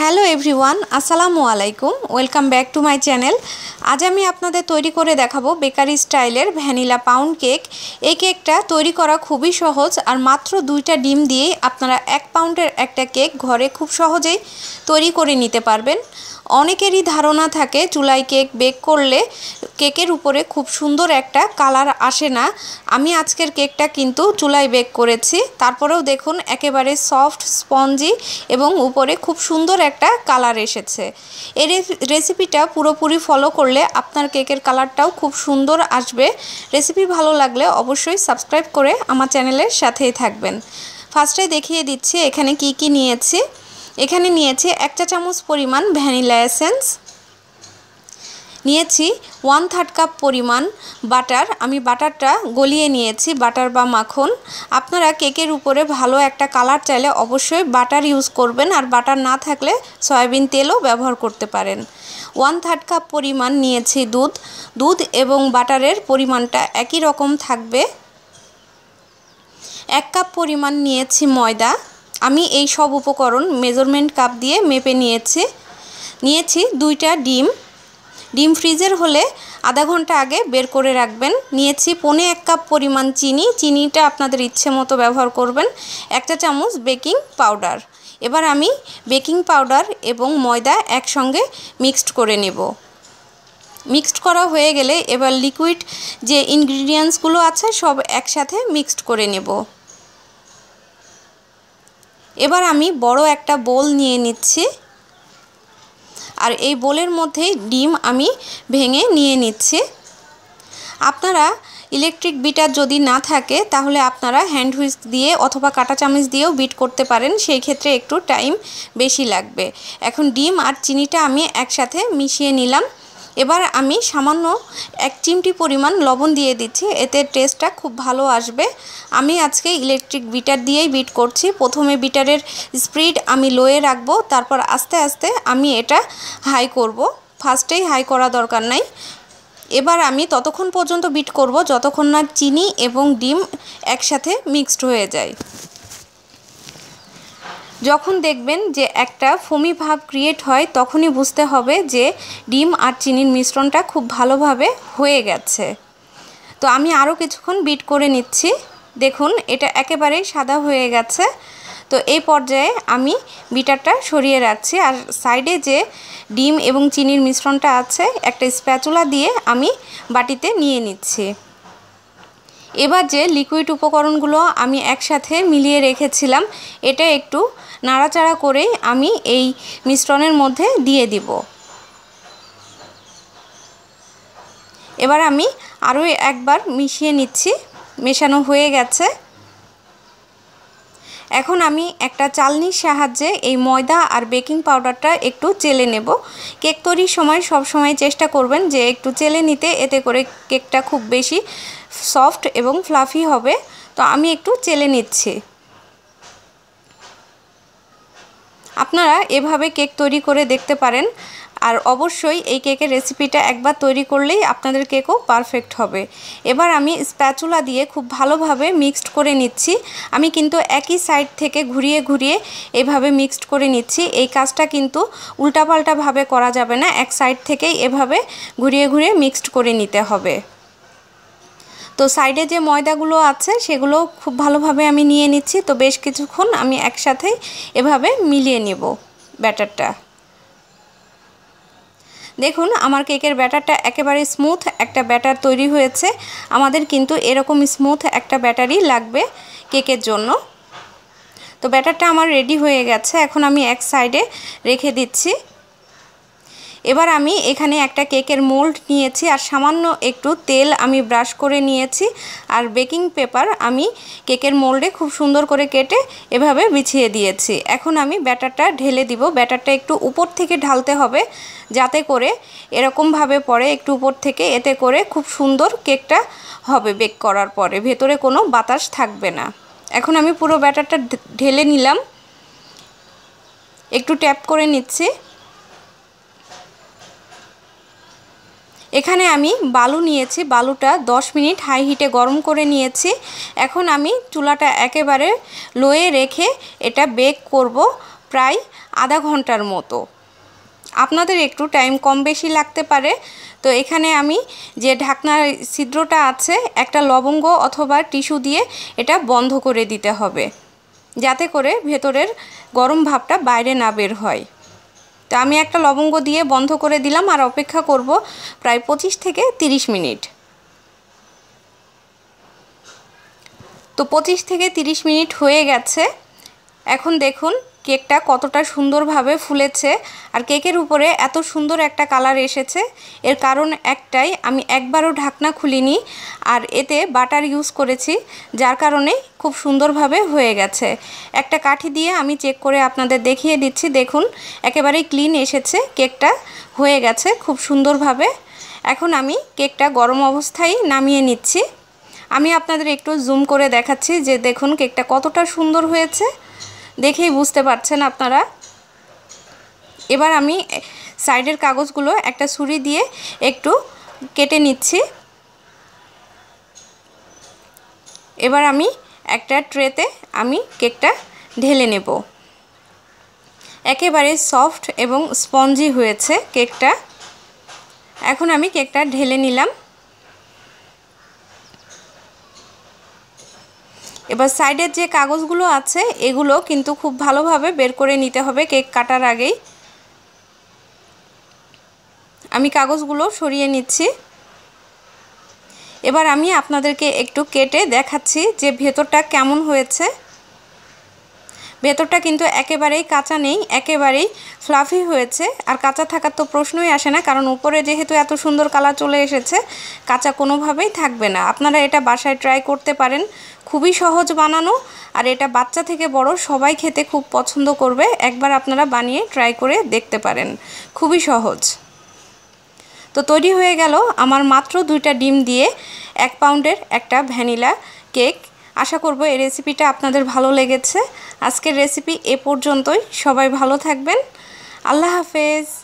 Hello everyone আসসালামু আলাইকুম welcome back to my channel আজ আমি আপনাদের তৈরি করে দেখাবো বেকারি স্টাইলের ভ্যানিলা পাউন্ড কেক এই কেকটা তৈরি করা খুবই সহজ আর মাত্র দুইটা ডিম দিয়ে আপনারা এক পাউন্ডের একটা কেক ঘরে খুব সহজেই তৈরি করে নিতে পারবেন অনেকেরই ধারণা থাকে চুলায় কেক বেক করলে কেকের উপরে খুব সুন্দর একটা কালার আসে না আমি আজকের কেকটা কিন্তু চুলায় বেক করেছি তারপরেও দেখুন একেবারে সফট স্পঞ্জি এবং উপরে খুব সুন্দর একটা কালার এসেছে এই রেসিপিটা পুরোপুরি ফলো করলে আপনার কেকের কালারটাও খুব সুন্দর আসবে রেসিপি ভালো লাগলে অবশ্যই সাবস্ক্রাইব করে আমার চ্যানেলের সাথেই থাকবেন ফার্স্টে দেখিয়ে দিচ্ছি এখানে কি কি নিয়েছি এখানে নিয়েছি এক চা চামচ পরিমাণ ভ্যানিলা এসেন্স নিয়েছি ওয়ান থার্ড কাপ পরিমাণ বাটার আমি বাটারটা গলিয়ে নিয়েছি বাটার বা মাখন আপনারা কেকের উপরে ভালো একটা কালার চাইলে অবশ্যই বাটার ইউজ করবেন আর বাটার না থাকলে সয়াবিন তেলও ব্যবহার করতে পারেন ওয়ান থার্ড কাপ পরিমাণ নিয়েছি দুধ দুধ এবং বাটারের পরিমাণটা একই রকম থাকবে এক কাপ পরিমাণ নিয়েছি ময়দা আমি এই সব উপকরণ মেজারমেন্ট কাপ দিয়ে মেপে নিয়েছি নিয়েছি দুইটা ডিম ডিম ফ্রিজের হলে আধা ঘন্টা আগে বের করে রাখবেন নিয়েছি পনে এক কাপ পরিমাণ চিনি চিনিটা আপনাদের ইচ্ছে মতো ব্যবহার করবেন একটা চামচ বেকিং পাউডার এবার আমি বেকিং পাউডার এবং ময়দা একসঙ্গে মিক্সড করে নেব মিক্সড করা হয়ে গেলে এবার লিকুইড যে ইনগ্রিডিয়েন্টসগুলো আছে সব একসাথে মিক্সড করে নেব এবার আমি বড় একটা বোল নিয়ে নিচ্ছি আর এই বোলের মধ্যেই ডিম আমি ভেঙে নিয়ে নিচ্ছি আপনারা ইলেকট্রিক বিটার যদি না থাকে তাহলে আপনারা হ্যান্ড হুইস্ক দিয়ে অথবা কাটা চামচ দিয়েও বিট করতে পারেন সেই ক্ষেত্রে একটু টাইম বেশি লাগবে এখন ডিম আর চিনিটা আমি একসাথে মিশিয়ে নিলাম এবার আমি সামান্য এক চিমটি পরিমাণ লবণ দিয়ে দিচ্ছি এতে টেস্টটা খুব ভালো আসবে আমি আজকে ইলেকট্রিক বিটার দিয়েই বিট করছি প্রথমে বিটারের স্প্রিড আমি লোয়ে রাখবো তারপর আস্তে আস্তে আমি এটা হাই করব। ফার্স্টেই হাই করা দরকার নাই এবার আমি ততক্ষণ পর্যন্ত বিট করব যতক্ষণ না চিনি এবং ডিম একসাথে মিক্সড হয়ে যায় যখন দেখবেন যে একটা ফমি ভাব ক্রিয়েট হয় তখনই বুঝতে হবে যে ডিম আর চিনির মিশ্রণটা খুব ভালোভাবে হয়ে গেছে তো আমি আরও কিছুক্ষণ বিট করে নিচ্ছি দেখুন এটা একেবারেই সাদা হয়ে গেছে তো এই পর্যায়ে আমি বিটারটা সরিয়ে রাখছি আর সাইডে যে ডিম এবং চিনির মিশ্রণটা আছে একটা স্প্যাচুলা দিয়ে আমি বাটিতে নিয়ে নিচ্ছি এবার যে লিকুইড উপকরণগুলো আমি একসাথে মিলিয়ে রেখেছিলাম এটা একটু নাড়াচাড়া করেই আমি এই মিশ্রণের মধ্যে দিয়ে দিব এবার আমি আরও একবার মিশিয়ে নিচ্ছি মেশানো হয়ে গেছে এখন আমি একটা চালনির সাহায্যে এই ময়দা আর বেকিং পাউডারটা একটু চেলে নেব কেক তৈরির সময় সব সময় চেষ্টা করবেন যে একটু চেলে নিতে এতে করে কেকটা খুব বেশি সফট এবং ফ্লাফি হবে তো আমি একটু চেলে নিচ্ছি আপনারা এভাবে কেক তৈরি করে দেখতে পারেন আর অবশ্যই এই কেকের রেসিপিটা একবার তৈরি করলেই আপনাদের কেকও পারফেক্ট হবে এবার আমি স্প্যাচুলা দিয়ে খুব ভালোভাবে মিক্সড করে নিচ্ছি আমি কিন্তু একই সাইড থেকে ঘুরিয়ে ঘুরিয়ে এভাবে মিক্সড করে নিচ্ছি এই কাজটা কিন্তু উল্টাপাল্টাভাবে করা যাবে না এক সাইড থেকেই এভাবে ঘুরিয়ে ঘুরিয়ে মিক্সড করে নিতে হবে তো সাইডে যে ময়দাগুলো আছে সেগুলো খুব ভালোভাবে আমি নিয়ে নিচ্ছি তো বেশ কিছুক্ষণ আমি একসাথে এভাবে মিলিয়ে নেব ব্যাটারটা দেখুন আমার কেকের ব্যাটারটা একেবারে স্মুথ একটা ব্যাটার তৈরি হয়েছে আমাদের কিন্তু এরকম স্মুথ একটা ব্যাটারই লাগবে কেকের জন্য তো ব্যাটারটা আমার রেডি হয়ে গেছে এখন আমি এক সাইডে রেখে দিচ্ছি এবার আমি এখানে একটা কেকের মোল্ড নিয়েছি আর সামান্য একটু তেল আমি ব্রাশ করে নিয়েছি আর বেকিং পেপার আমি কেকের মোল্ডে খুব সুন্দর করে কেটে এভাবে বিছিয়ে দিয়েছি এখন আমি ব্যাটারটা ঢেলে দিব ব্যাটারটা একটু উপর থেকে ঢালতে হবে যাতে করে এরকমভাবে পরে একটু উপর থেকে এতে করে খুব সুন্দর কেকটা হবে বেক করার পরে ভেতরে কোনো বাতাস থাকবে না এখন আমি পুরো ব্যাটারটা ঢেলে নিলাম একটু ট্যাপ করে নিচ্ছি এখানে আমি বালু নিয়েছি বালুটা 10 মিনিট হাই হিটে গরম করে নিয়েছি এখন আমি চুলাটা একেবারে লোয়ে রেখে এটা বেক করব প্রায় আধা ঘন্টার মতো আপনাদের একটু টাইম কম বেশি লাগতে পারে তো এখানে আমি যে ঢাকনার ছিদ্রটা আছে একটা লবঙ্গ অথবা টিস্যু দিয়ে এটা বন্ধ করে দিতে হবে যাতে করে ভেতরের গরম ভাবটা বাইরে না বের হয় তো আমি একটা লবঙ্গ দিয়ে বন্ধ করে দিলাম আর অপেক্ষা করব প্রায় পঁচিশ থেকে ৩০ মিনিট তো পঁচিশ থেকে ৩০ মিনিট হয়ে গেছে এখন দেখুন কেকটা কতটা সুন্দরভাবে ফুলেছে আর কেকের উপরে এত সুন্দর একটা কালার এসেছে এর কারণ একটাই আমি একবারও ঢাকনা খুলিনি আর এতে বাটার ইউজ করেছি যার কারণে খুব সুন্দরভাবে হয়ে গেছে একটা কাঠি দিয়ে আমি চেক করে আপনাদের দেখিয়ে দিচ্ছি দেখুন একেবারেই ক্লিন এসেছে কেকটা হয়ে গেছে খুব সুন্দরভাবে এখন আমি কেকটা গরম অবস্থায় নামিয়ে নিচ্ছি আমি আপনাদের একটু জুম করে দেখাচ্ছি যে দেখুন কেকটা কতটা সুন্দর হয়েছে দেখেই বুঝতে পারছেন আপনারা এবার আমি সাইডের কাগজগুলো একটা ছুরি দিয়ে একটু কেটে নিচ্ছি এবার আমি একটা ট্রেতে আমি কেকটা ঢেলে নেব একেবারে সফট এবং স্পঞ্জি হয়েছে কেকটা এখন আমি কেকটা ঢেলে নিলাম এবার সাইডের যে কাগজগুলো আছে এগুলো কিন্তু খুব ভালোভাবে বের করে নিতে হবে কেক কাটার আগেই আমি কাগজগুলো সরিয়ে নিচ্ছি এবার আমি আপনাদেরকে একটু কেটে দেখাচ্ছি যে ভেতরটা কেমন হয়েছে ভেতরটা কিন্তু একেবারেই কাঁচা নেই একেবারেই ফ্লাফি হয়েছে আর কাঁচা থাকার তো প্রশ্নই আসে না কারণ উপরে যেহেতু এত সুন্দর কালার চলে এসেছে কাঁচা কোনোভাবেই থাকবে না আপনারা এটা বাসায় ট্রাই করতে পারেন খুবই সহজ বানানো আর এটা বাচ্চা থেকে বড় সবাই খেতে খুব পছন্দ করবে একবার আপনারা বানিয়ে ট্রাই করে দেখতে পারেন খুবই সহজ তো তৈরি হয়ে গেল আমার মাত্র দুইটা ডিম দিয়ে এক পাউন্ডের একটা ভ্যানিলা কেক আশা করব এই রেসিপিটা আপনাদের ভালো লেগেছে আজকের রেসিপি এ পর্যন্তই সবাই ভালো থাকবেন আল্লাহ হাফেজ